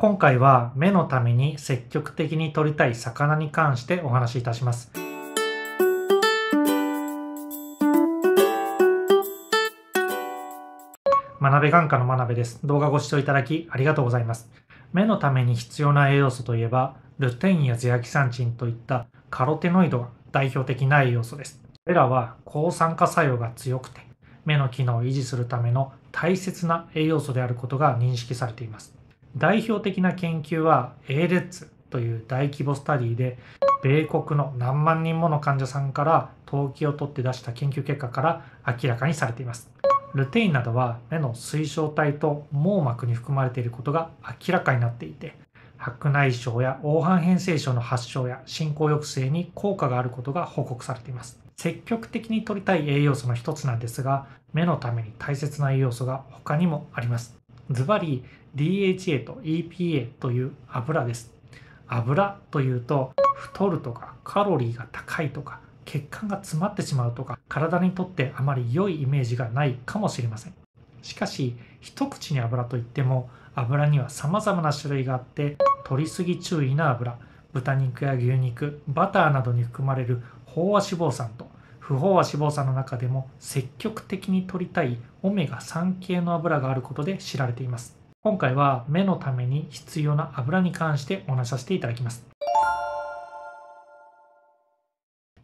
今回は目のために積極的に取りたい魚に関してお話しいたします。学べ眼科の学べです。動画ご視聴いただきありがとうございます。目のために必要な栄養素といえば、ルテインやゼアキサンチンといったカロテノイドが代表的な栄養素です。これらは抗酸化作用が強くて、目の機能を維持するための大切な栄養素であることが認識されています。代表的な研究は A レッツという大規模スタディで米国の何万人もの患者さんから投機を取って出した研究結果から明らかにされていますルテインなどは目の水晶体と網膜に含まれていることが明らかになっていて白内障や黄斑変性症の発症や進行抑制に効果があることが報告されています積極的に摂りたい栄養素の一つなんですが目のために大切な栄養素が他にもありますズバリ DHA と EPA という油です。油というと太るとかカロリーが高いとか血管が詰まってしまうとか体にとってあまり良いイメージがないかもしれません。しかし一口に油といっても油には様々な種類があって取りすぎ注意な油豚肉や牛肉バターなどに含まれる飽和脂肪酸と不飽和脂肪酸の中でも積極的に摂りたいオメガ3系の油があることで知られています今回は目のために必要な油に関してお話しさせていただきます。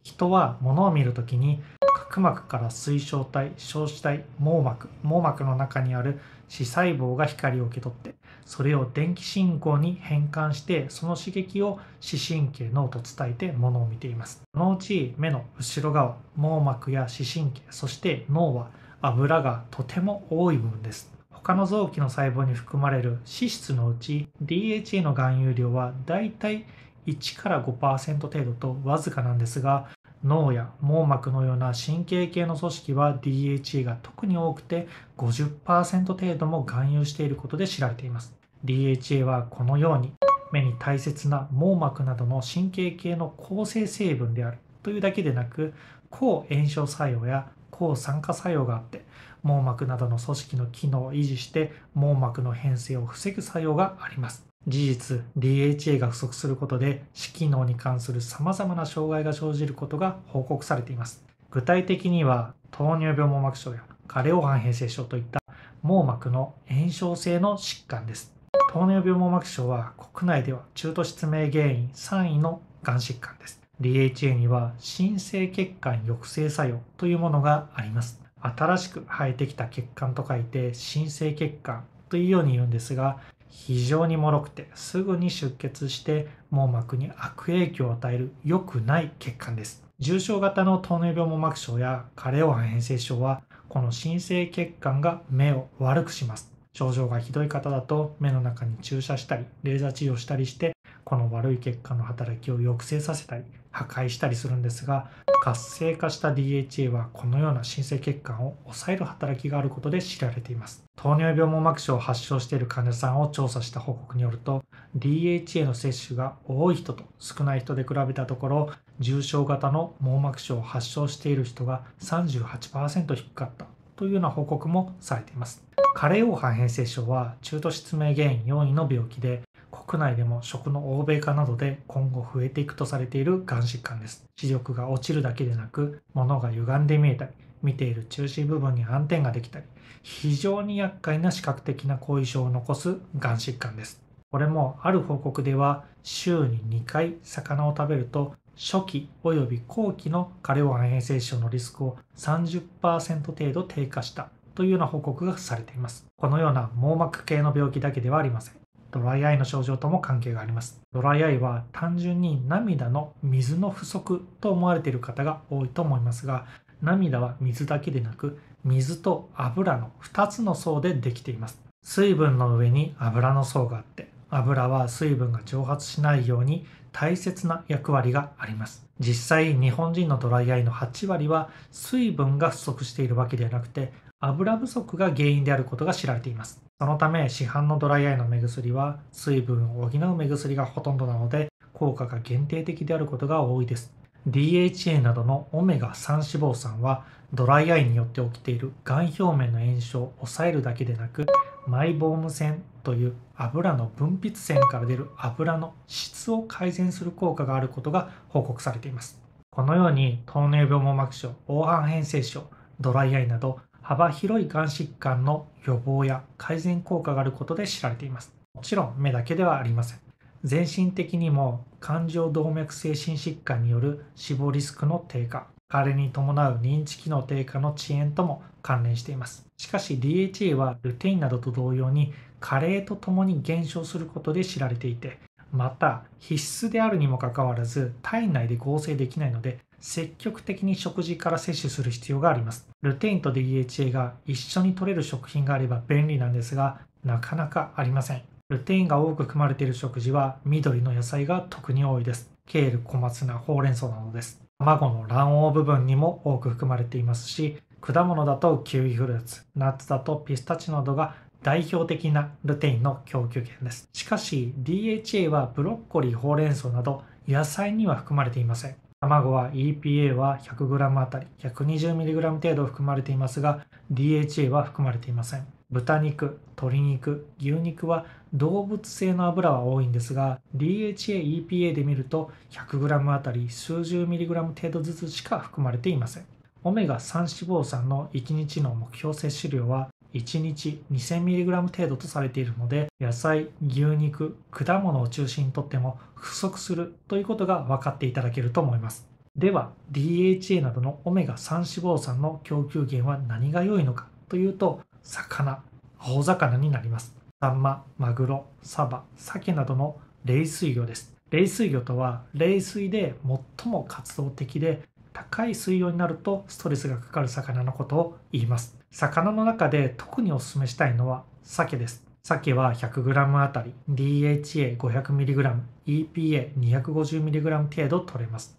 人は物を見るときに角膜から水晶体、小視体、網膜、網膜の中にある視細胞が光を受け取って、それを電気信号に変換して、その刺激を視神経、脳と伝えて物を見ています。そのうち目の後ろ側、網膜や視神経、そして脳は油がとても多い部分です。他の臓器の細胞に含まれる脂質のうち DHA の含有量はだいたい1から5%程度とわずかなんですが脳や網膜のような神経系の組織は DHA が特に多くて50%程度も含有していることで知られています DHA はこのように目に大切な網膜などの神経系の構成成分であるというだけでなく抗炎症作用や抗酸化作用があって網膜などの組織の機能を維持して網膜の変性を防ぐ作用があります。事実、DHA が不足することで、視機能に関する様々な障害が生じることが報告されています。具体的には、糖尿病網膜症や加齢黄ン変性症といった網膜の炎症性の疾患です。糖尿病網膜症は国内では中途失明原因3位のがん疾患です。DHA には新生血管抑制作用というものがあります。新しく生えてきた血管と書いて新生血管というように言うんですが非常に脆くてすぐに出血して網膜に悪影響を与える良くない血管です重症型の糖尿病網膜症や加齢黄斑変性症はこの新生血管が目を悪くします症状がひどい方だと目の中に注射したりレーザー治療したりしてこの悪い血管の働きを抑制させたり破壊したりするんですが活性化した DHA はこのような新生血管を抑える働きがあることで知られています糖尿病網膜症を発症している患者さんを調査した報告によると DHA の摂取が多い人と少ない人で比べたところ重症型の網膜症を発症している人が38%低かったというような報告もされています加齢黄斑変性症は中途失明原因4位の病気で国内でも食の欧米化などで今後増えていくとされているがん疾患です。視力が落ちるだけでなく、物が歪んで見えたり、見ている中心部分に斑点ができたり、非常に厄介な視覚的な後遺症を残すがん疾患です。これもある報告では、週に2回魚を食べると、初期及び後期の過量安永性症のリスクを30%程度低下したというような報告がされています。このような網膜系の病気だけではありません。ドライアイの症状とも関係があります。ドライアイは単純に涙の水の不足と思われている方が多いと思いますが、涙は水だけでなく、水と油の2つの層でできています。水分の上に油の層があって、油は水分が蒸発しないように大切な役割があります。実際、日本人のドライアイの8割は水分が不足しているわけではなくて、油不足が原因であることが知られています。そのため、市販のドライアイの目薬は、水分を補う目薬がほとんどなので、効果が限定的であることが多いです。DHA などのオメガ3脂肪酸は、ドライアイによって起きているがん表面の炎症を抑えるだけでなく、マイボーム腺という油の分泌腺から出る油の質を改善する効果があることが報告されています。このように糖尿病網膜症、黄斑変性症、ドライアイなど幅広いがん疾患の予防や改善効果があることで知られています。もちろん目だけではありません。全身的にも感情動脈性心疾患による死亡リスクの低下、加齢に伴う認知機能低下の遅延とも関連しています。しかし DHA はルテインなどと同様に加齢とともに減少することで知られていて、また必須であるにもかかわらず体内で合成できないので積極的に食事から摂取する必要がありますルテインと DHA が一緒に摂れる食品があれば便利なんですがなかなかありませんルテインが多く含まれている食事は緑の野菜が特に多いですケール小松菜ほうれん草などです卵の卵黄部分にも多く含まれていますし果物だとキウイフルーツナッツだとピスタチオなどが代表的なルテインの供給源です。しかし DHA はブロッコリー、ほうれん草など野菜には含まれていません。卵は EPA は 100g あたり 120mg 程度含まれていますが DHA は含まれていません。豚肉、鶏肉、牛肉は動物性の油は多いんですが DHA、EPA で見ると 100g あたり数十 mg 程度ずつしか含まれていません。オメガ3脂肪酸の1日の目標摂取量は1日 2000mg 程度とされているので野菜牛肉果物を中心にとっても不足するということが分かっていただけると思いますでは DHA などのオメガ3脂肪酸の供給源は何が良いのかというと魚大魚になりますサンママグロサバ鮭などの冷水魚です冷水魚とは冷水で最も活動的で高い水温になるとストレスがかかる魚のことを言います魚の中で特におすすめしたいのは鮭です。鮭は 100g あたり DHA500mg、EPA250mg 程度取れます。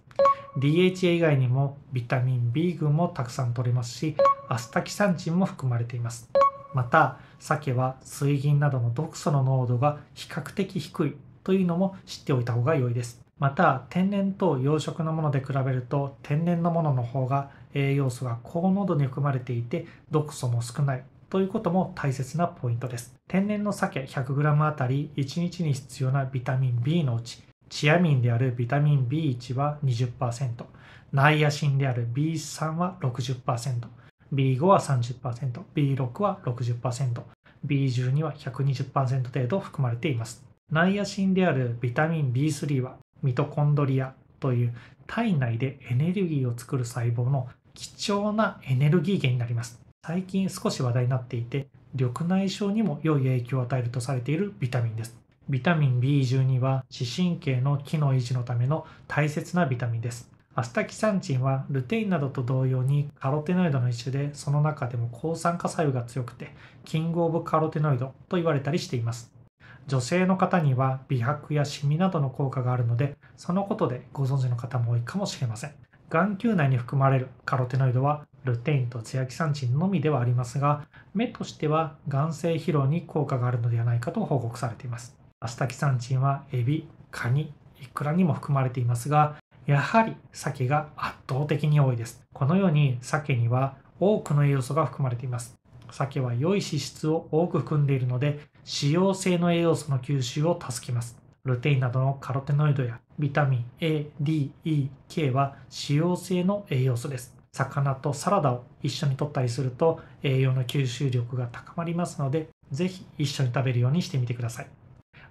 DHA 以外にもビタミン B 群もたくさん取れますし、アスタキサンチンも含まれています。また、鮭は水銀などの毒素の濃度が比較的低いというのも知っておいた方が良いです。また、天然と養殖のもので比べると、天然のものの方が栄養素が高濃度に含まれていて毒素も少ないということも大切なポイントです天然の鮭 100g あたり1日に必要なビタミン B のうちチアミンであるビタミン B1 は20%ナイアシンである B3 は 60%B5 は 30%B6 は 60%B12 は120%程度含まれていますナイアシンであるビタミン B3 はミトコンドリアという体内でエネルギーを作る細胞の貴重なエネルギー源になります。最近少し話題になっていて、緑内障にも良い影響を与えるとされているビタミンです。ビタミン B12 は視神経の機能維持のための大切なビタミンです。アスタキサンチンはルテインなどと同様にカロテノイドの一種で、その中でも抗酸化作用が強くて、キングオブカロテノイドと言われたりしています。女性の方には美白やシミなどの効果があるので、そのことでご存知の方も多いかもしれません。眼球内に含まれるカロテノイドはルテインとツヤキサンチンのみではありますが目としては眼性疲労に効果があるのではないかと報告されていますアスタキサンチンはエビカニイクラにも含まれていますがやはり鮭が圧倒的に多いですこのように鮭には多くの栄養素が含まれています鮭は良い脂質を多く含んでいるので使用性の栄養素の吸収を助けますルテインなどのカロテノイドやビタミン A、D、E、K は使用性の栄養素です。魚とサラダを一緒に摂ったりすると栄養の吸収力が高まりますので、ぜひ一緒に食べるようにしてみてください。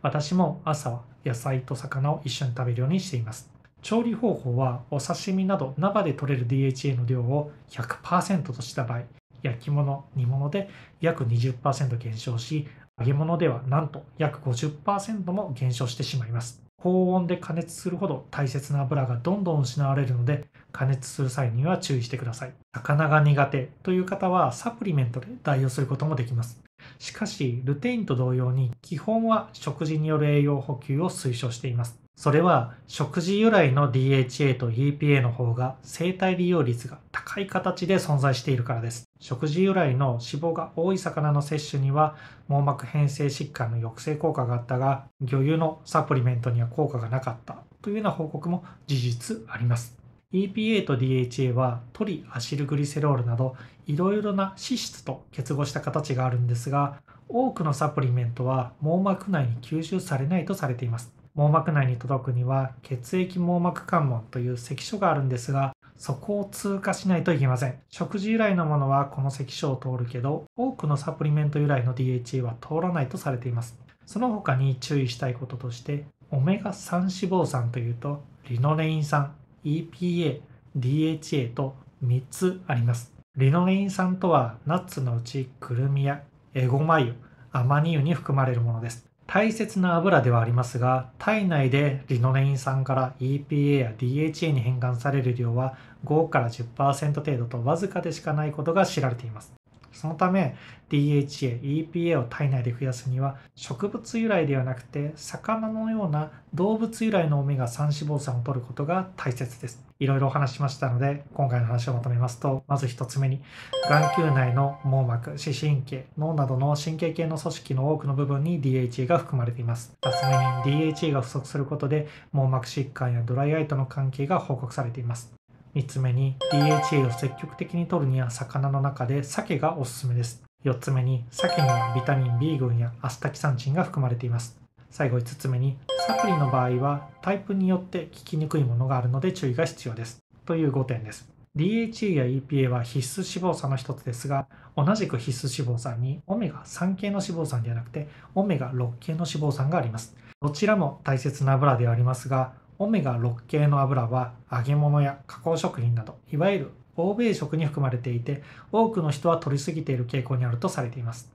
私も朝は野菜と魚を一緒に食べるようにしています。調理方法はお刺身など生で摂れる DHA の量を100%とした場合、焼き物、煮物で約20%減少し、揚げ物ではなんと約50%も減少してしまいます。高温で加熱するほど大切な油がどんどん失われるので加熱する際には注意してください。魚が苦手という方はサプリメントで代用することもできます。しかし、ルテインと同様に基本は食事による栄養補給を推奨しています。それは食事由来の DHA と EPA の方が生体利用率が高い形で存在しているからです。食事由来の脂肪が多い魚の摂取には網膜変性疾患の抑制効果があったが、魚油のサプリメントには効果がなかったというような報告も事実あります。EPA と DHA はトリアシルグリセロールなどいろいろな脂質と結合した形があるんですが、多くのサプリメントは網膜内に吸収されないとされています。網膜内に届くには血液網膜関門という関所があるんですが、そこを通過しないといけません。食事由来のものはこの関所を通るけど、多くのサプリメント由来の DHA は通らないとされています。その他に注意したいこととして、オメガ3脂肪酸というと、リノレイン酸、EPA、DHA と3つあります。リノレイン酸とは、ナッツのうちクルミやエゴマ油、アマニ油に含まれるものです。大切な油ではありますが、体内でリノレイン酸から EPA や DHA に変換される量は5から10%程度とわずかでしかないことが知られています。そのため DHA、EPA を体内で増やすには植物由来ではなくて魚のような動物由来のオメガ3脂肪酸を摂ることが大切です。いろいろお話ししましたので、今回の話をまとめますと、まず1つ目に、眼球内の網膜、視神経、脳などの神経系の組織の多くの部分に d h a が含まれています。2つ目に、d h a が不足することで、網膜疾患やドライアイとの関係が報告されています。3つ目に、DHA を積極的に摂るには魚の中で鮭がおすすめです。4つ目に、鮭にはビタミン B 群やアスタキサンチンが含まれています。最後5つ目にサプリの場合はタイプによって効きにくいものがあるので注意が必要ですという5点です DHA や EPA は必須脂肪酸の一つですが同じく必須脂肪酸にオメガ3系の脂肪酸ではなくてオメガ6系の脂肪酸がありますどちらも大切な油ではありますがオメガ6系の油は揚げ物や加工食品などいわゆる欧米食に含まれていて多くの人は摂りすぎている傾向にあるとされています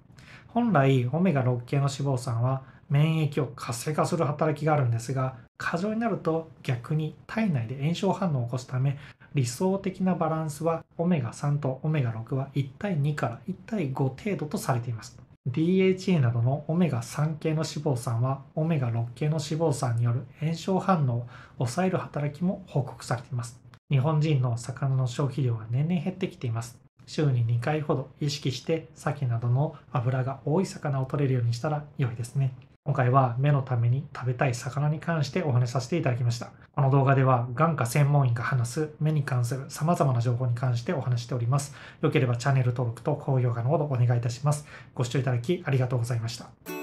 本来オメガ6系の脂肪酸は免疫を活性化する働きがあるんですが過剰になると逆に体内で炎症反応を起こすため理想的なバランスはオメガ3とオメガ6は1対2から1対5程度とされています DHA などのオメガ3系の脂肪酸はオメガ6系の脂肪酸による炎症反応を抑える働きも報告されています日本人の魚の消費量は年々減ってきています週に2回ほど意識して鮭などの油が多い魚を取れるようにしたら良いですね今回は目のために食べたい魚に関してお話しさせていただきました。この動画では眼科専門医が話す目に関する様々な情報に関してお話しております。よければチャンネル登録と高評価のほどお願いいたします。ご視聴いただきありがとうございました。